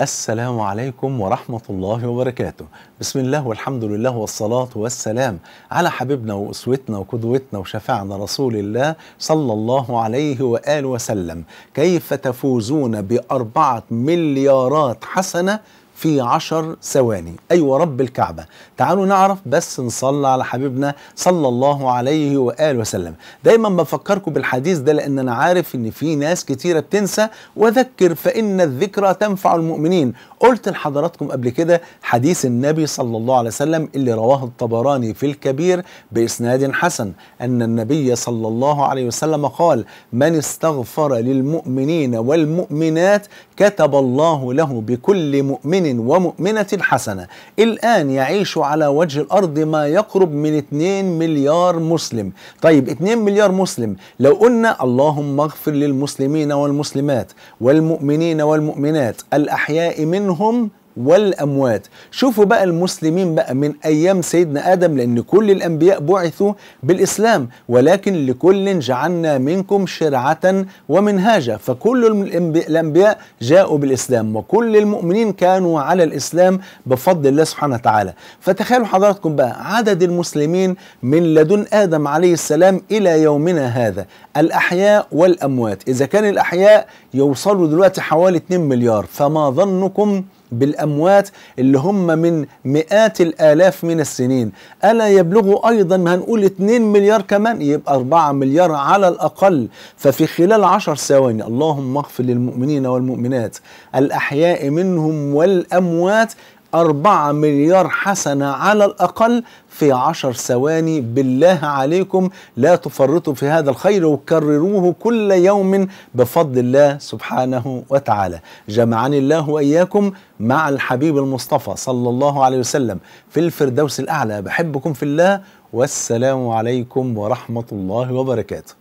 السلام عليكم ورحمة الله وبركاته بسم الله والحمد لله والصلاة والسلام على حبيبنا وأسوتنا وقدوتنا وشفاعنا رسول الله صلى الله عليه وآله وسلم كيف تفوزون بأربعة مليارات حسنة في عشر ثواني أيوة رب الكعبة تعالوا نعرف بس نصلى على حبيبنا صلى الله عليه وآله وسلم دايما بفكركم بالحديث ده لأن أنا عارف إن في ناس كتيرة بتنسى وذكر فإن الذكرى تنفع المؤمنين قلت لحضراتكم قبل كده حديث النبي صلى الله عليه وسلم اللي رواه الطبراني في الكبير بإسناد حسن أن النبي صلى الله عليه وسلم قال من استغفر للمؤمنين والمؤمنات كتب الله له بكل مؤمن ومؤمنة حسنة الآن يعيش على وجه الأرض ما يقرب من 2 مليار مسلم طيب 2 مليار مسلم لو قلنا اللهم اغفر للمسلمين والمسلمات والمؤمنين والمؤمنات الأحياء منهم والأموات شوفوا بقى المسلمين بقى من أيام سيدنا آدم لأن كل الأنبياء بعثوا بالإسلام ولكن لكل جعلنا منكم شرعة ومنهاجا فكل الأنبياء جاءوا بالإسلام وكل المؤمنين كانوا على الإسلام بفضل الله سبحانه وتعالى فتخيلوا حضراتكم بقى عدد المسلمين من لدن آدم عليه السلام إلى يومنا هذا الأحياء والأموات إذا كان الأحياء يوصلوا دلوقتي حوالي 2 مليار فما ظنكم بالأموات اللي هم من مئات الآلاف من السنين ألا يبلغوا أيضا ما هنقول 2 مليار كمان يبقى 4 مليار على الأقل ففي خلال 10 ثواني اللهم اغفر للمؤمنين والمؤمنات الأحياء منهم والأموات 4 مليار حسنة على الأقل في عشر ثواني بالله عليكم لا تفرطوا في هذا الخير وكرروه كل يوم بفضل الله سبحانه وتعالى جمعني الله وإياكم مع الحبيب المصطفى صلى الله عليه وسلم في الفردوس الأعلى بحبكم في الله والسلام عليكم ورحمة الله وبركاته